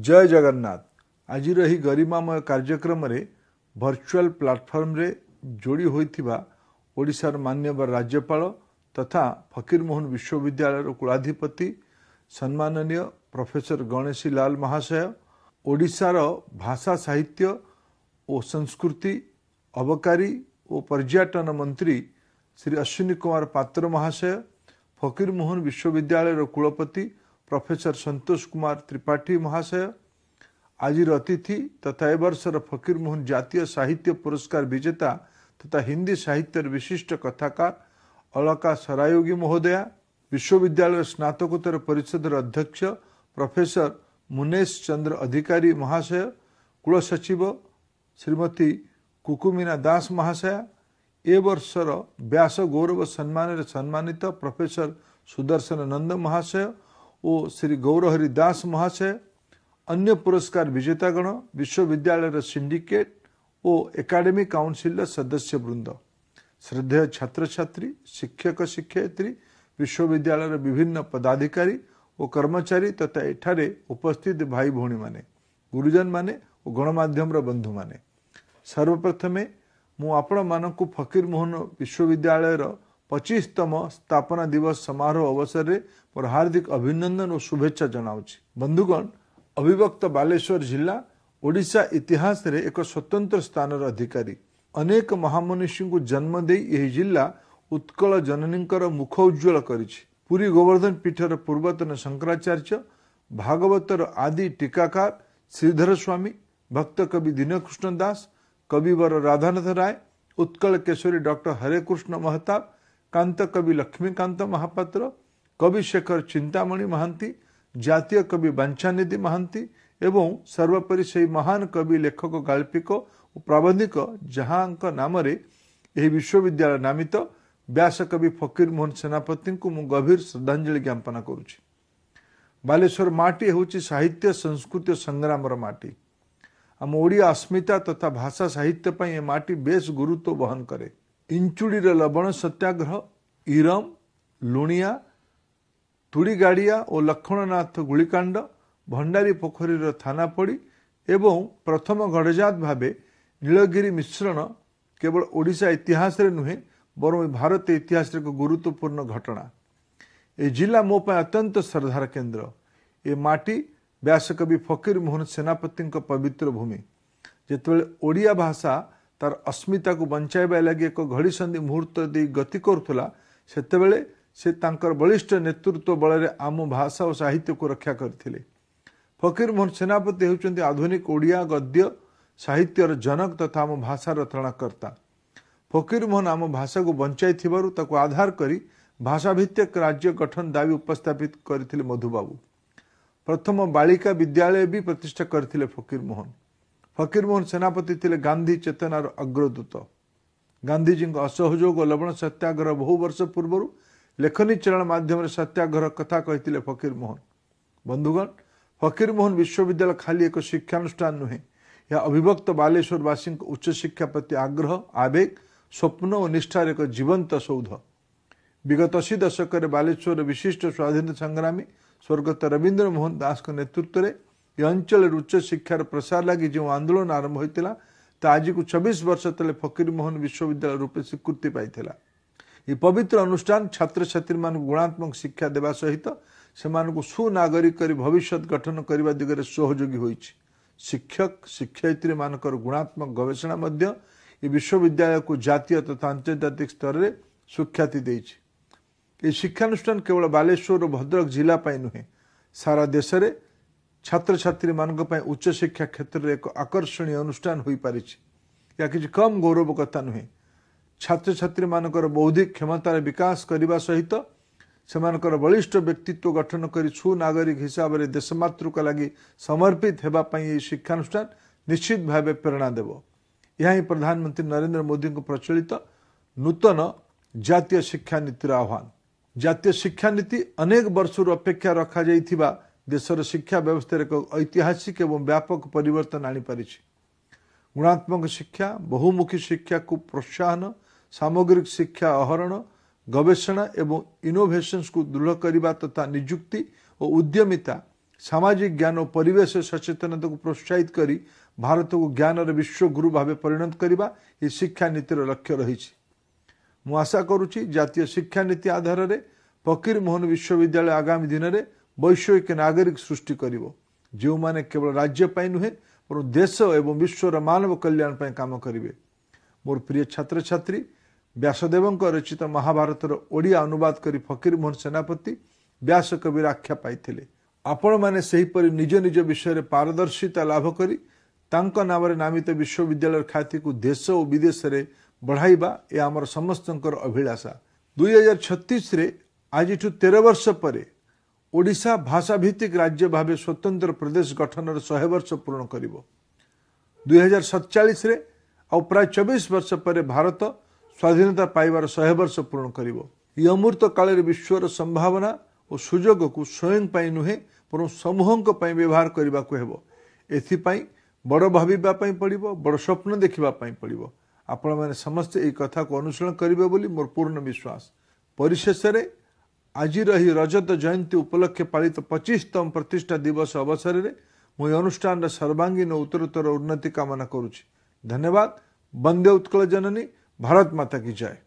जय जगन्नाथ आज गरिमामय कार्यक्रम रे वर्चुअल प्लेटफार्म भर्चुअल प्लाटफर्मे जोडिहो ओडा र मान्य राज्यपा फकीरमोहन विश्वविद्यालयर कुराधिपति सम्मानीय प्रफेसर गणेशी लाल महाशय ओडिसा रो भाषा साहित्य ओ संस्कृति अवकारी ओ पर्यटन मंत्री श्री अश्विनी कुमार पात्र पहाशय फकीरमोहन रो कुलपति પ્રોફેસર સંતોષકુમાર ત્રિપાઠી મહાશય આજર અતિથિ તથા એ વર્ષર फकीरमोहन જાતીય साहित्य पुरस्कार विजेता तथा हिंदी साहित्यर विशिष्ट कथाकार अलका सरायोगी महोदया विश्वविद्यालय स्नातकोत्तर परिषदर अध्यक्ष प्रोफेसर मुनेश चंद्र अधिकारी महाशय सचिव श्रीमती कुकुमिना दास महाशय ए वर्षर व्यास गौरव सम्मान सम्मानित प्रोफेसर सुदर्शन नंद महाशय वो શ્રી ગૌરહરિદાસ મહાશય અન્ય પુરસ્કાર વિજેતાગણો વિશ્વવિદ્યાલયર સિન્ડિકેટ ઓ એકાડેમી કાઉન્સિલર સદસ્યવૃંદ શ્રদ্ধેય છાત્રછાત્રી શિક્ષક શિક્ષયિત્રી વિશ્વવિદ્યાલયર વિભિન્ન પદાધિકારી ઓ કર્મચારી તથા એઠારે ઉપસ્થિત ભાઈ ભଉଣୀମାନେ ગુરુજનମାନେ ଓ ଗଣମାଧ୍ୟମର ବନ୍ଧୁମାନେ ସର୍ବପ୍ରଥମେ ମୁଁ ଆପଣମାନଙ୍କୁ ଫକୀରମୋହନ ବିଶ୍ୱବିଦ୍ୟାଳୟର પચીસતમ સ્થાપના દિવસ સમારોહ અવસરે પર હાર્દિક અભિનંદન ઓ શુભેચ્છା ଜଣାଉଛି ବନ୍ଧୁଗଣ ଅବିଭକ୍ତ ବାଲେଶ୍ୱର ଜିଲ୍ଲା ଓଡ଼ିଶା ଇତିହାସରେ ଏକ ସ୍ୱତନ୍ତ୍ର ସ୍ଥାନର ଅଧିକାରୀ ଅନେକ ମହାମନୁଷ୍ୟଙ୍କୁ ଜନ୍ମ ଦେଇ ଏହି ଜିଲ୍ଲା ଉତ୍କଳ ଜନନୀଙ୍କର ମୁଖ ଉଜ୍ଜଳ କରିଛି ପୁରୀ ଗୋବର୍ଦ୍ଧନ ପୀଠର ପୂର୍ବତନ ଶଙ୍କରାଚାର୍ଯ୍ୟ ଭାଗବତର ଆଦି ଟୀକାକାର ଶ୍ରୀଧର ସ୍ୱାମୀ ଭକ୍ତକବି ଦୀନକୃଷ୍ଣ ଦାସ କବିବର ରାଧାନାଥ ରାୟ ଉତ୍କଳ କେଶରୀ ଡକ୍ଟର ହରେକୃଷ୍ଣ ମହତାବ କାନ୍ତ କବି ଲକ୍ଷ୍ମୀକାନ୍ତ ମହାପାତ୍ର କବି ଶେଖର ଚିନ୍ତାମଣି ମହାନ୍ତି ଜାତୀୟ କବି ବାଞ୍ଛାନିଧି ମହାନ୍ତି ଏବଂ ସର୍ବୋପରି ସେହି ମହାନ କବି ଲେଖକ ଗାଳ୍ପିକ ଓ ପ୍ରାବନ୍ଧିକ ଯାହାଙ୍କ ନାମରେ ଏହି ବିଶ୍ୱବିଦ୍ୟାଳୟ ନାମିତ ବ୍ୟାସ କବି ଫକୀର ମୋହନ ସେନାପତିଙ୍କୁ ମୁଁ ଗଭୀର ଶ୍ରଦ୍ଧାଞ୍ଜଳି ଜ୍ଞାପନ କରୁଛି ବାଲେଶ୍ୱର ମାଟି ହେଉଛି ସାହିତ୍ୟ ସଂସ୍କୃତି ଓ ସଂଗ୍ରାମର ମାଟି ଆମ ଓଡ଼ିଆ ଅସ୍ମିତା ତଥା ଭାଷା ସାହିତ୍ୟ ପାଇଁ ଏ ମାଟି ବେଶ୍ ଗୁରୁତ୍ୱ ବହନ କରେ ଇଞ୍ଚୁଡ଼ିର ଲବଣ ସତ୍ୟାଗ୍ରହ ଇରମ ଲୁଣିଆ ତୁଡ଼ିଗାଡ଼ିଆ ଓ ଲକ୍ଷ୍ମଣନାଥ ଗୁଳିକାଣ୍ଡ ଭଣ୍ଡାରୀ ପୋଖରୀର ଥାନା ପଡ଼ି ଏବଂ ପ୍ରଥମ ଗଡ଼ଜାତ ଭାବେ ନୀଳଗିରି ମିଶ୍ରଣ କେବଳ ଓଡ଼ିଶା ଇତିହାସରେ ନୁହେଁ ବରଂ ଭାରତ ଇତିହାସରେ ଏକ ଗୁରୁତ୍ୱପୂର୍ଣ୍ଣ ଘଟଣା ଏ ଜିଲ୍ଲା ମୋ ପାଇଁ ଅତ୍ୟନ୍ତ ଶ୍ରଦ୍ଧାର କେନ୍ଦ୍ର ଏ ମାଟି ବ୍ୟାସକବି ଫକୀର ମୋହନ ସେନାପତିଙ୍କ ପବିତ୍ର ଭୂମି ଯେତେବେଳେ ଓଡ଼ିଆ ଭାଷା ତାର ଅସ୍ମିତାକୁ ବଞ୍ଚାଇବା ଲାଗି ଏକ ଘଡ଼ିସନ୍ଧି ମୁହୂର୍ତ୍ତ ଦେଇ ଗତି କରୁଥିଲା ସେତେବେଳେ ସେ ତାଙ୍କର ବଳିଷ୍ଠ ନେତୃତ୍ୱ ବଳରେ ଆମ ଭାଷା ଓ ସାହିତ୍ୟକୁ ରକ୍ଷା କରିଥିଲେ ଫକୀରମୋହନ ସେନାପତି ହେଉଛନ୍ତି ଆଧୁନିକ ଓଡ଼ିଆ ଗଦ୍ୟ ସାହିତ୍ୟର ଜନକ ତଥା ଆମ ଭାଷାର ତ୍ରଣକର୍ତ୍ତା ଫକୀରମୋହନ ଆମ ଭାଷାକୁ ବଞ୍ଚାଇଥିବାରୁ ତାକୁ ଆଧାର କରି ଭାଷାଭିତ୍ତିକ ରାଜ୍ୟ ଗଠନ ଦାବି ଉପସ୍ଥାପିତ କରିଥିଲେ ମଧୁବାବୁ ପ୍ରଥମ ବାଳିକା ବିଦ୍ୟାଳୟ ବି ପ୍ରତିଷ୍ଠା କରିଥିଲେ ଫକୀରମୋହନ ଫକୀରମୋହନ ସେନାପତି ଥିଲେ ଗାନ୍ଧୀ ଚେତନାର ଅଗ୍ରଦୂତ ଗାନ୍ଧିଜୀଙ୍କ ଅସହଯୋଗ ଓ ଲବଣ ସତ୍ୟାଗ୍ରହ ବହୁ ବର୍ଷ ପୂର୍ବରୁ ଲେଖନୀ ଚରଣ ମାଧ୍ୟମରେ ସତ୍ୟାଗ୍ରହ କଥା କହିଥିଲେ ଫକୀରମୋହନ ବନ୍ଧୁଗଣ ଫକୀରମୋହନ ବିଶ୍ୱବିଦ୍ୟାଳୟ ଖାଲି ଏକ ଶିକ୍ଷାନୁଷ୍ଠାନ ନୁହେଁ ଏହା ଅବିଭକ୍ତ ବାଲେଶ୍ୱରବାସୀଙ୍କ ଉଚ୍ଚଶିକ୍ଷା ପ୍ରତି ଆଗ୍ରହ ଆବେଗ ସ୍ୱପ୍ନ ଓ ନିଷ୍ଠାର ଏକ ଜୀବନ୍ତ ସୌଧ ବିଗତ ଅଶୀ ଦଶକରେ ବାଲେଶ୍ୱରର ବିଶିଷ୍ଟ ସ୍ୱାଧୀନତା ସଂଗ୍ରାମୀ ସ୍ୱର୍ଗତ ରବୀନ୍ଦ୍ର ମୋହନ ଦାସଙ୍କ ନେତୃତ୍ୱରେ ଏ ଅଞ୍ଚଳରେ ଉଚ୍ଚଶିକ୍ଷାର ପ୍ରସାର ଲାଗି ଯେଉଁ ଆନ୍ଦୋଳନ ଆରମ୍ଭ ହୋଇଥିଲା ତା ଆଜିକୁ ଚବିଶ ବର୍ଷ ତଳେ ଫକୀର ମୋହନ ବିଶ୍ୱବିଦ୍ୟାଳୟ ରୂପେ ସ୍ୱୀକୃତି ପାଇଥିଲା ଏହି ପବିତ୍ର ଅନୁଷ୍ଠାନ ଛାତ୍ରଛାତ୍ରୀମାନଙ୍କୁ ଗୁଣାତ୍ମକ ଶିକ୍ଷା ଦେବା ସହିତ ସେମାନଙ୍କୁ ସୁନାଗରିକ କରି ଭବିଷ୍ୟତ ଗଠନ କରିବା ଦିଗରେ ସହଯୋଗୀ ହୋଇଛି ଶିକ୍ଷକ ଶିକ୍ଷୟିତ୍ରୀମାନଙ୍କର ଗୁଣାତ୍ମକ ଗବେଷଣା ମଧ୍ୟ ଏ ବିଶ୍ୱବିଦ୍ୟାଳୟକୁ ଜାତୀୟ ତଥା ଆନ୍ତର୍ଜାତିକ ସ୍ତରରେ ସୁଖ୍ୟାତି ଦେଇଛି ଏହି ଶିକ୍ଷାନୁଷ୍ଠାନ କେବଳ ବାଲେଶ୍ୱର ଓ ଭଦ୍ରକ ଜିଲ୍ଲା ପାଇଁ ନୁହେଁ ସାରା ଦେଶରେ ଛାତ୍ର ଛାତ୍ରୀମାନଙ୍କ ପାଇଁ ଉଚ୍ଚଶିକ୍ଷା କ୍ଷେତ୍ରରେ ଏକ ଆକର୍ଷଣୀୟ ଅନୁଷ୍ଠାନ ହୋଇପାରିଛି ଏହା କିଛି କମ୍ ଗୌରବ କଥା ନୁହେଁ ଛାତ୍ରଛାତ୍ରୀମାନଙ୍କର ବୌଦ୍ଧିକ କ୍ଷମତାର ବିକାଶ କରିବା ସହିତ ସେମାନଙ୍କର ବଳିଷ୍ଠ ବ୍ୟକ୍ତିତ୍ୱ ଗଠନ କରି ସୁନାଗରିକ ହିସାବରେ ଦେଶମାତୃକ ଲାଗି ସମର୍ପିତ ହେବା ପାଇଁ ଏହି ଶିକ୍ଷାନୁଷ୍ଠାନ ନିଶ୍ଚିତ ଭାବେ ପ୍ରେରଣା ଦେବ ଏହା ହିଁ ପ୍ରଧାନମନ୍ତ୍ରୀ ନରେନ୍ଦ୍ର ମୋଦିଙ୍କ ପ୍ରଚଳିତ ନୂତନ ଜାତୀୟ ଶିକ୍ଷାନୀତିର ଆହ୍ୱାନ ଜାତୀୟ ଶିକ୍ଷାନୀତି ଅନେକ ବର୍ଷରୁ ଅପେକ୍ଷା ରଖାଯାଇଥିବା ଦେଶର ଶିକ୍ଷା ବ୍ୟବସ୍ଥାରେ ଏକ ଐତିହାସିକ ଏବଂ ବ୍ୟାପକ ପରିବର୍ତ୍ତନ ଆଣିପାରିଛି ଗୁଣାତ୍ମକ ଶିକ୍ଷା ବହୁମୁଖୀ ଶିକ୍ଷାକୁ ପ୍ରୋତ୍ସାହନ ସାମଗ୍ରିକ ଶିକ୍ଷା ଆହରଣ ଗବେଷଣା ଏବଂ ଇନୋଭେସନ୍ସକୁ ଦୃଢ଼ କରିବା ତଥା ନିଯୁକ୍ତି ଓ ଉଦ୍ୟମିତା ସାମାଜିକ ଜ୍ଞାନ ଓ ପରିବେଶ ସଚେତନତାକୁ ପ୍ରୋତ୍ସାହିତ କରି ଭାରତକୁ ଜ୍ଞାନର ବିଶ୍ୱଗୁରୁ ଭାବେ ପରିଣତ କରିବା ଏହି ଶିକ୍ଷାନୀତିର ଲକ୍ଷ୍ୟ ରହିଛି ମୁଁ ଆଶା କରୁଛି ଜାତୀୟ ଶିକ୍ଷାନୀତି ଆଧାରରେ ଫକୀରମୋହନ ବିଶ୍ୱବିଦ୍ୟାଳୟ ଆଗାମୀ ଦିନରେ ବୈଷୟିକ ନାଗରିକ ସୃଷ୍ଟି କରିବ ଯେଉଁମାନେ କେବଳ ରାଜ୍ୟ ପାଇଁ ନୁହେଁ ବରଂ ଦେଶ ଏବଂ ବିଶ୍ୱର ମାନବ କଲ୍ୟାଣ ପାଇଁ କାମ କରିବେ ମୋର ପ୍ରିୟ ଛାତ୍ରଛାତ୍ରୀ ବ୍ୟାସଦେବଙ୍କ ରଚିତ ମହାଭାରତର ଓଡ଼ିଆ ଅନୁବାଦ କରି ଫକୀରମୋହନ ସେନାପତି ବ୍ୟାସ କବିର ଆଖ୍ୟା ପାଇଥିଲେ ଆପଣମାନେ ସେହିପରି ନିଜ ନିଜ ବିଷୟରେ ପାରଦର୍ଶିତା ଲାଭ କରି ତାଙ୍କ ନାମରେ ନାମିତ ବିଶ୍ୱବିଦ୍ୟାଳୟର ଖ୍ୟାତିକୁ ଦେଶ ଓ ବିଦେଶରେ ବଢ଼ାଇବା ଏ ଆମର ସମସ୍ତଙ୍କର ଅଭିଳାଷା ଦୁଇ ହଜାର ଛତିଶରେ ଆଜିଠୁ ତେର ବର୍ଷ ପରେ ଓଡ଼ିଶା ଭାଷା ଭିତ୍ତିକ ରାଜ୍ୟ ଭାବେ ସ୍ୱତନ୍ତ୍ର ପ୍ରଦେଶ ଗଠନର ଶହେ ବର୍ଷ ପୂରଣ କରିବ ଦୁଇ ହଜାର ସତଚାଳିଶରେ ଆଉ ପ୍ରାୟ ଚବିଶ ବର୍ଷ ପରେ ଭାରତ ସ୍ୱାଧୀନତା ପାଇବାର ଶହେ ବର୍ଷ ପୂରଣ କରିବ ଏହି ଅମୃତ କାଳରେ ବିଶ୍ୱର ସମ୍ଭାବନା ଓ ସୁଯୋଗକୁ ସ୍ୱୟଂ ପାଇଁ ନୁହେଁ ବରଂ ସମୂହଙ୍କ ପାଇଁ ବ୍ୟବହାର କରିବାକୁ ହେବ ଏଥିପାଇଁ ବଡ଼ ଭାବିବା ପାଇଁ ପଡ଼ିବ ବଡ଼ ସ୍ୱପ୍ନ ଦେଖିବା ପାଇଁ ପଡ଼ିବ ଆପଣମାନେ ସମସ୍ତେ ଏହି କଥାକୁ ଅନୁସରଣ କରିବେ ବୋଲି ମୋର ପୂର୍ଣ୍ଣ ବିଶ୍ୱାସ ପରିଶେଷରେ ଆଜି ରହି ରଜତ ଜୟନ୍ତୀ ଉପଲକ୍ଷେ ପାଳିତ ପଚିଶତମ ପ୍ରତିଷ୍ଠା ଦିବସ ଅବସରରେ ମୁଁ ଏହି ଅନୁଷ୍ଠାନର ସର୍ବାଙ୍ଗୀନ ଉତ୍ତରୋତ୍ତର ଉନ୍ନତି କାମନା କରୁଛି ଧନ୍ୟବାଦ ବନ୍ଦେ ଉତ୍କଳ ଜନନୀ ଭାରତ ମାତା କି ଜୟ